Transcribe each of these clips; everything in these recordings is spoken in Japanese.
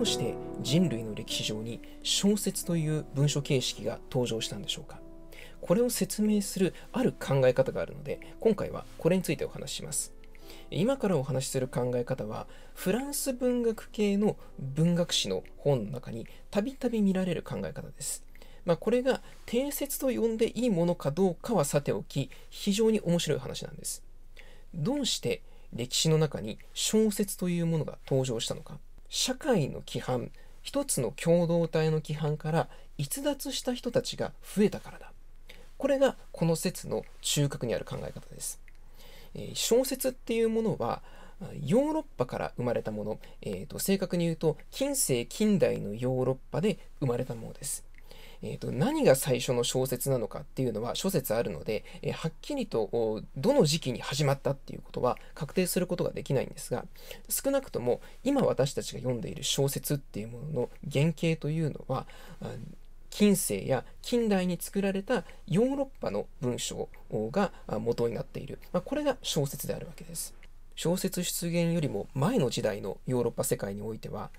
どうして人類の歴史上に小説という文書形式が登場したんでしょうかこれを説明するある考え方があるので今回はこれについてお話しします今からお話しする考え方はフランス文学系の文学史の本の中にたびたび見られる考え方ですまあ、これが定説と呼んでいいものかどうかはさておき非常に面白い話なんですどうして歴史の中に小説というものが登場したのか社会の規範一つの共同体の規範から逸脱した人たちが増えたからだこれがこの説の中核にある考え方です、えー、小説っていうものはヨーロッパから生まれたもの、えーと、と正確に言うと近世近代のヨーロッパで生まれたものですえーと、何が最初の小説なのかっていうのは諸説あるので、えー、はっきりとどの時期に始まったっていうことは確定することができないんですが少なくとも今私たちが読んでいる小説っていうものの原型というのは近世や近代に作られたヨーロッパの文章が元になっている、まあ、これが小説であるわけです。小説出現よりも前の時代のヨーロッパ世界においては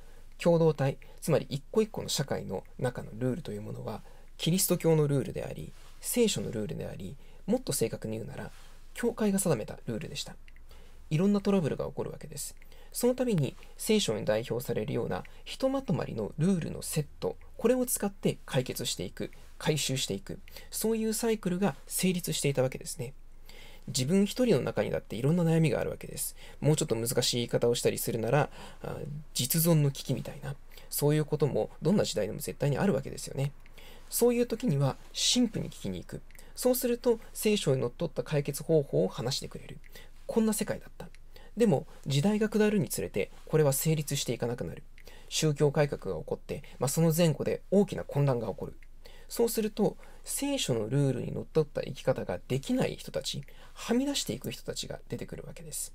共同体つまり一個一個の社会の中のルールというものはキリスト教のルールであり聖書のルールでありもっと正確に言うなら教会が定めたルールでしたいろんなトラブルが起こるわけですそのために聖書に代表されるようなひとまとまりのルールのセットこれを使って解決していく回収していくそういうサイクルが成立していたわけですね自分一人の中にだっていろんな悩みがあるわけです。もうちょっと難しい言い方をしたりするなら、実存の危機みたいな、そういうこともどんな時代でも絶対にあるわけですよね。そういう時には神父に聞きに行く。そうすると聖書にのっとった解決方法を話してくれる。こんな世界だった。でも時代が下るにつれてこれは成立していかなくなる。宗教改革が起こって、まあ、その前後で大きな混乱が起こる。そうすると聖書のルールにのっとった生き方ができない人たちはみ出していく人たちが出てくるわけです。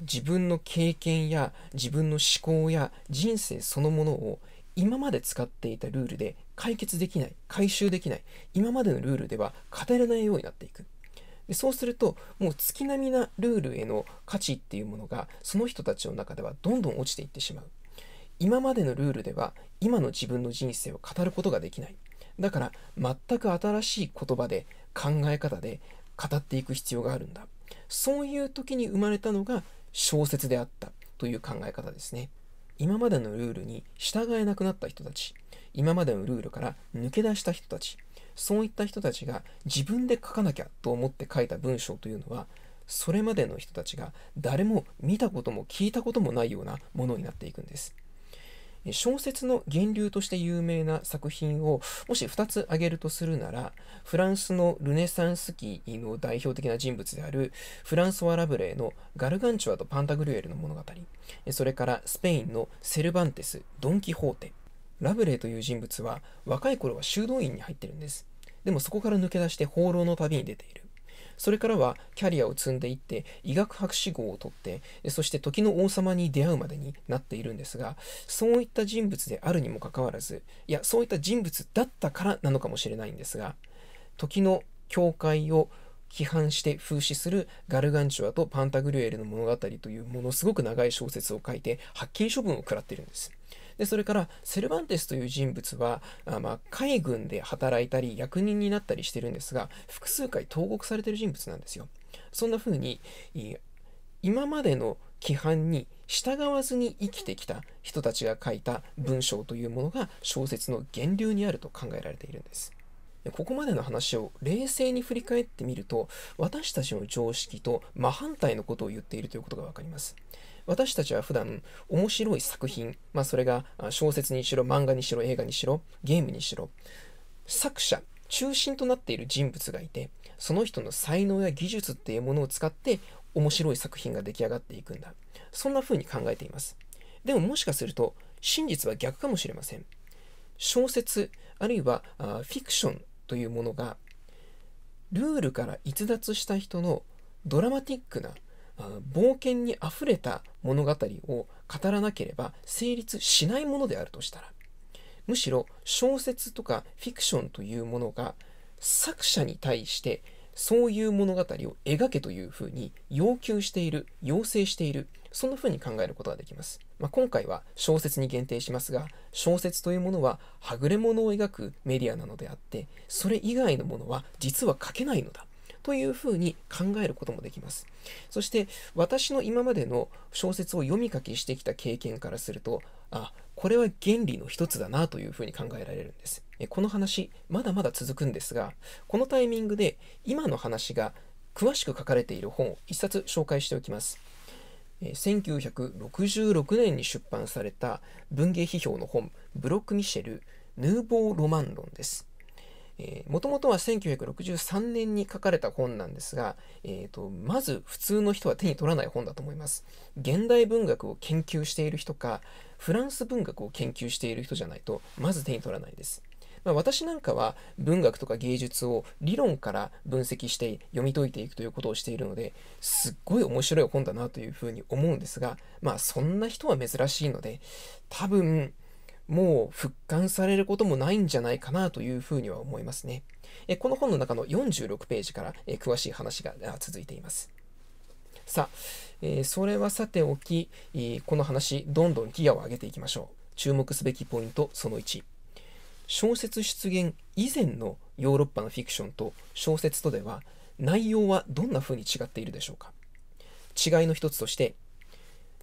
自分の経験や自分の思考や人生そのものを今まで使っていたルールで解決できない回収できない今までのルールでは語れないようになっていくでそうするともう月並みなルールへの価値っていうものがその人たちの中ではどんどん落ちていってしまう今までのルールでは今の自分の人生を語ることができないだから全く新しい言葉で考え方で語っていく必要があるんだそういう時に生まれたのが小説であったという考え方ですね今までのルールに従えなくなった人たち今までのルールから抜け出した人たちそういった人たちが自分で書かなきゃと思って書いた文章というのはそれまでの人たちが誰も見たことも聞いたこともないようなものになっていくんです小説の源流として有名な作品をもし2つ挙げるとするならフランスのルネサンス期の代表的な人物であるフランソワ・ラブレーの「ガルガンチュアとパンタグリュエルの物語」それからスペインのセルバンテス「ドン・キホーテ」ラブレーという人物は若い頃は修道院に入ってるんですでもそこから抜け出して放浪の旅に出ているそれからはキャリアを積んでいって医学博士号を取ってそして時の王様に出会うまでになっているんですがそういった人物であるにもかかわらずいやそういった人物だったからなのかもしれないんですが時の教会を批判して風刺するガルガンチュアとパンタグリュエルの物語というものすごく長い小説を書いて発禁処分を食らっているんです。でそれからセルバンテスという人物はあ、まあ、海軍で働いたり役人になったりしてるんですが複数回投獄されてる人物なんですよ。そんな風に今までの規範に従わずに生きてきた人たちが書いた文章というものが小説の源流にあると考えられているんです。ここまでの話を冷静に振り返ってみると私たちの常識と真反対のことを言っているということが分かります。私たちは普段面白い作品、まあ、それが小説にしろ漫画にしろ映画にしろゲームにしろ作者中心となっている人物がいてその人の才能や技術っていうものを使って面白い作品が出来上がっていくんだそんな風に考えていますでももしかすると真実は逆かもしれません小説あるいはフィクションというものがルールから逸脱した人のドラマティックな冒険にあふれた物語を語らなければ成立しないものであるとしたらむしろ小説とかフィクションというものが作者に対してそういう物語を描けというふうに要求している要請しているそんなふうに考えることができます、まあ、今回は小説に限定しますが小説というものははぐれものを描くメディアなのであってそれ以外のものは実は書けないのだというふうに考えることもできます。そして私の今までの小説を読み書きしてきた経験からすると、あ、これは原理の一つだなというふうに考えられるんです。この話、まだまだ続くんですが、このタイミングで今の話が詳しく書かれている本を一冊紹介しておきます。1966年に出版された文芸批評の本「ブロック・ミシェル・ヌーボー・ロマン論」です。もともとは1963年に書かれた本なんですが、えーと、まず普通の人は手に取らない本だと思います。現代文学を研究している人かフランス文学を研究している人じゃないとまず手に取らないです。まあ、私なんかは文学とか芸術を理論から分析して読み解いていくということをしているのですっごい面白い本だなというふうに思うんですがまあそんな人は珍しいので多分もう復刊されることもないんじゃないかなというふうには思いますね。えこの本の中の46ページからえ詳しい話が続いています。さあ、えー、それはさておき、えー、この話、どんどんギアを上げていきましょう。注目すべきポイント、その1。小説出現以前のヨーロッパのフィクションと小説とでは、内容はどんな風に違っているでしょうか。違いの一つとして、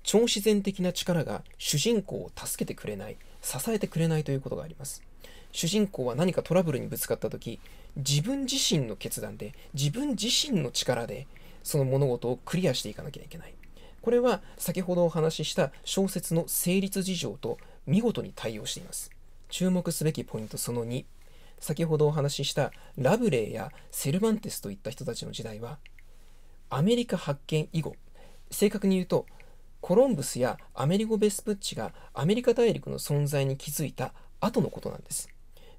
超自然的な力が主人公を助けてくれない支えてくれないということがあります。主人公は何かトラブルにぶつかった時自分自身の決断で自分自身の力でその物事をクリアしていかなきゃいけないこれは先ほどお話しした小説の成立事情と見事に対応しています注目すべきポイントその2先ほどお話ししたラブレーやセルバンテスといった人たちの時代はアメリカ発見以後正確に言うとコロンブスやアメリゴ・ベスプッチがアメリカ大陸の存在に気づいた後のことなんです。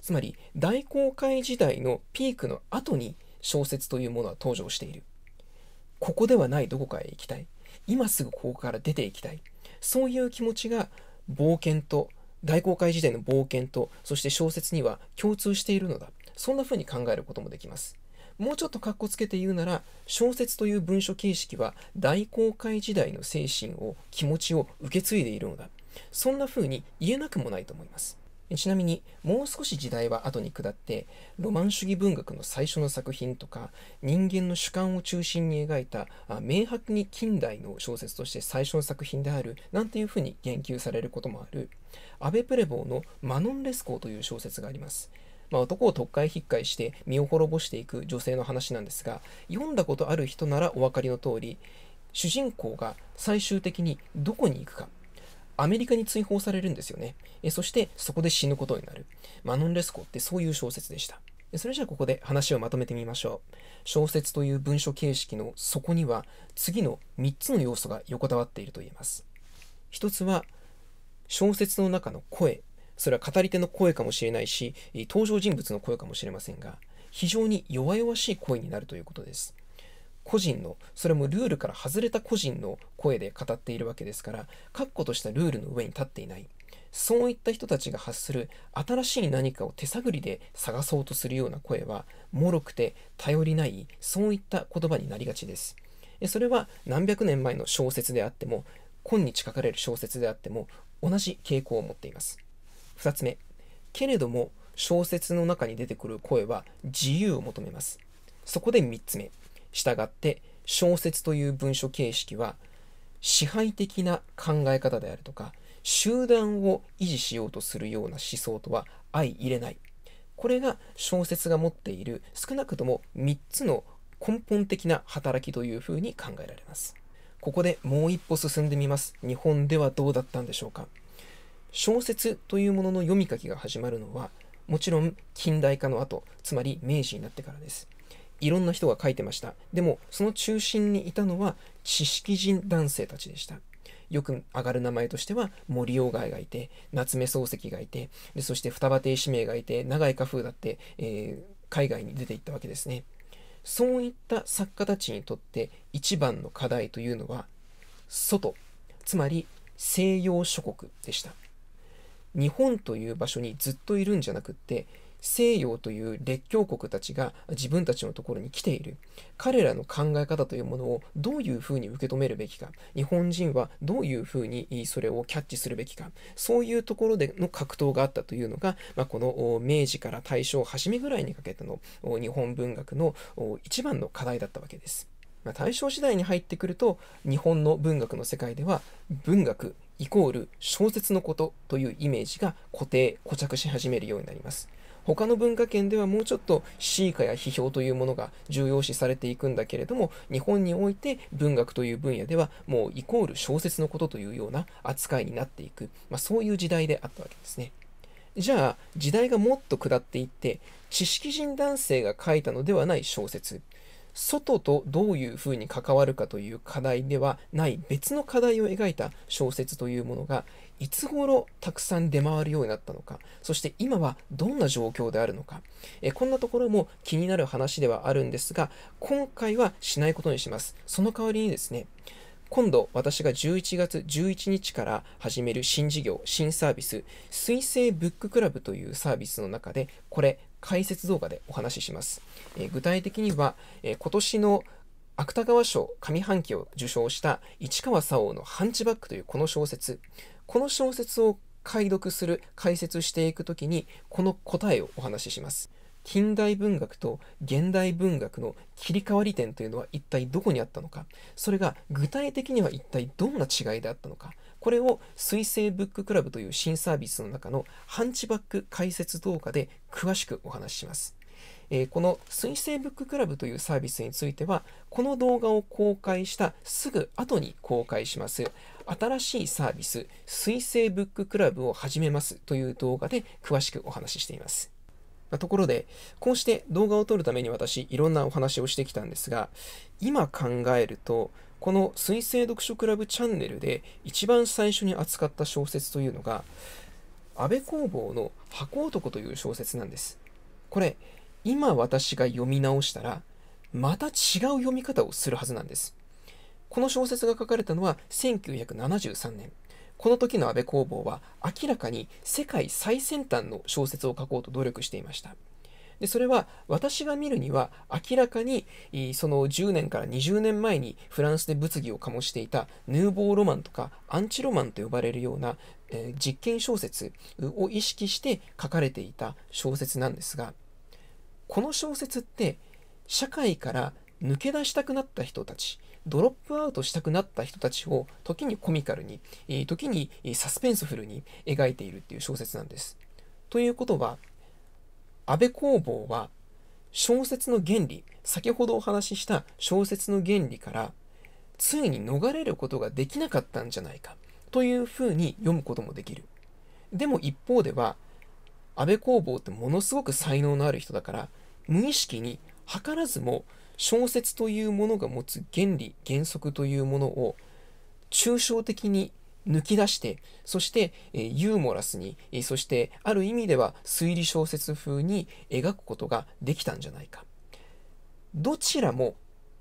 つまり大航海時代のピークの後に小説というものは登場している。ここではないどこかへ行きたい。今すぐここから出ていきたい。そういう気持ちが冒険と大航海時代の冒険とそして小説には共通しているのだ。そんな風に考えることもできます。もうちょっとかっこつけて言うなら小説という文書形式は大航海時代の精神を気持ちを受け継いでいるのだそんな風に言えなくもないと思いますちなみにもう少し時代は後に下ってロマン主義文学の最初の作品とか人間の主観を中心に描いた明白に近代の小説として最初の作品であるなんていうふうに言及されることもあるアベ・プレボーの「マノン・レスコー」という小説がありますまあ、男をとっかえひっかえして身を滅ぼしていく女性の話なんですが読んだことある人ならお分かりの通り主人公が最終的にどこに行くかアメリカに追放されるんですよねえそしてそこで死ぬことになるマノン・レスコってそういう小説でしたそれじゃあここで話をまとめてみましょう小説という文書形式の底には次の3つの要素が横たわっていると言えます1つは小説の中の声それは語り手の声かもしれないし、登場人物の声かもしれませんが、非常に弱々しい声になるということです。個人の、それもルールから外れた個人の声で語っているわけですから、確固としたルールの上に立っていない。そういった人たちが発する新しい何かを手探りで探そうとするような声は、脆くて頼りない、そういった言葉になりがちです。それは何百年前の小説であっても、今日書かれる小説であっても、同じ傾向を持っています。2つ目けれども小説の中に出てくる声は自由を求めますそこで3つ目従って小説という文書形式は支配的な考え方であるとか集団を維持しようとするような思想とは相入れないこれが小説が持っている少なくとも3つの根本的な働きというふうに考えられますここでもう一歩進んでみます日本ではどうだったんでしょうか小説というものの読み書きが始まるのはもちろん近代化の後つまり明治になってからですいろんな人が書いてましたでもその中心にいたのは知識人男性たちでしたよく上がる名前としては森鴎外がいて夏目漱石がいてでそして双葉亭氏名がいて永井家風だって、えー、海外に出ていったわけですねそういった作家たちにとって一番の課題というのは外つまり西洋諸国でした日本という場所にずっといるんじゃなくって西洋という列強国たちが自分たちのところに来ている彼らの考え方というものをどういうふうに受け止めるべきか日本人はどういうふうにそれをキャッチするべきかそういうところでの格闘があったというのが、まあ、この明治から大正初めぐらいにかけての日本文学の一番の課題だったわけです。大正時代に入ってくると日本の文学の世界では文学イコール小説のことというイメージが固定、固着し始めるようになります。他の文化圏ではもうちょっと詩歌や批評というものが重要視されていくんだけれども日本において文学という分野ではもうイコール小説のことというような扱いになっていく、まあ、そういう時代であったわけですね。じゃあ時代がもっと下っていって知識人男性が書いたのではない小説外とどういうふうに関わるかという課題ではない別の課題を描いた小説というものがいつ頃たくさん出回るようになったのかそして今はどんな状況であるのかえこんなところも気になる話ではあるんですが今回はしないことにしますその代わりにですね今度私が11月11日から始める新事業新サービス水星ブッククラブというサービスの中でこれ解説動画でお話しします。え具体的には、え今年の芥川賞上半期を受賞した市川沙央の「ハンチバック」というこの小説この小説を解読する解説していく時にこの答えをお話しします。近代文学と現代文学の切り替わり点というのは一体どこにあったのかそれが具体的には一体どんな違いであったのかこれを水星ブッククラブという新サービスの中のハンチバック解説動画で詳しくお話しします。えー、この水星ブッククラブというサービスについては、この動画を公開したすぐ後に公開します。新しいサービス、水星ブッククラブを始めますという動画で詳しくお話ししています。まところで、こうして動画を撮るために私、いろんなお話をしてきたんですが、今考えると、この水星読書クラブチャンネルで一番最初に扱った小説というのが、安部工房の箱男という小説なんです。これ、今私が読み直したら、また違う読み方をするはずなんです。この小説が書かれたのは1973年。この時の安部工房は明らかに世界最先端の小説を書こうと努力していました。でそれは私が見るには明らかにその10年から20年前にフランスで物議を醸していたヌーボーロマンとかアンチロマンと呼ばれるような、え実験小説を意識して書かれていた小説なんですがこの小説って社会から抜け出したくなった人たちドロップアウトしたくなった人たちを時にコミカルに時にサスペンスフルに描いているっていう小説なんです。ということは安部工房は小説の原理先ほどお話しした小説の原理からついに逃れることができなかったんじゃないかというふうに読むこともできるでも一方では安部工房ってものすごく才能のある人だから無意識に図らずも小説というものが持つ原理原則というものを抽象的に抜き出して、そして、えユーモラスに、えそしてある意味では推理小説風に描くことができたんじゃないか。どちらも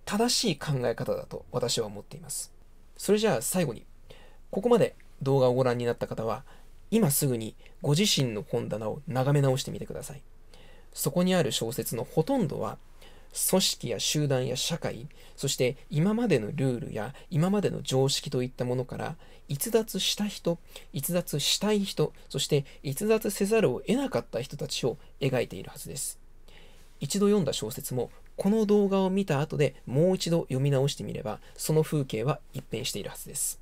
正しい考え方だと私は思っています。それじゃあ最後に、ここまで動画をご覧になった方は、今すぐにご自身の本棚を眺め直してみてください。そこにある小説のほとんどは組織や集団や社会、そして今までのルールや今までの常識といったものから逸脱した人、逸脱したい人、そして逸脱せざるを得なかった人たちを描いているはずです。一度読んだ小説もこの動画を見た後でもう一度読み直してみればその風景は一変しているはずです。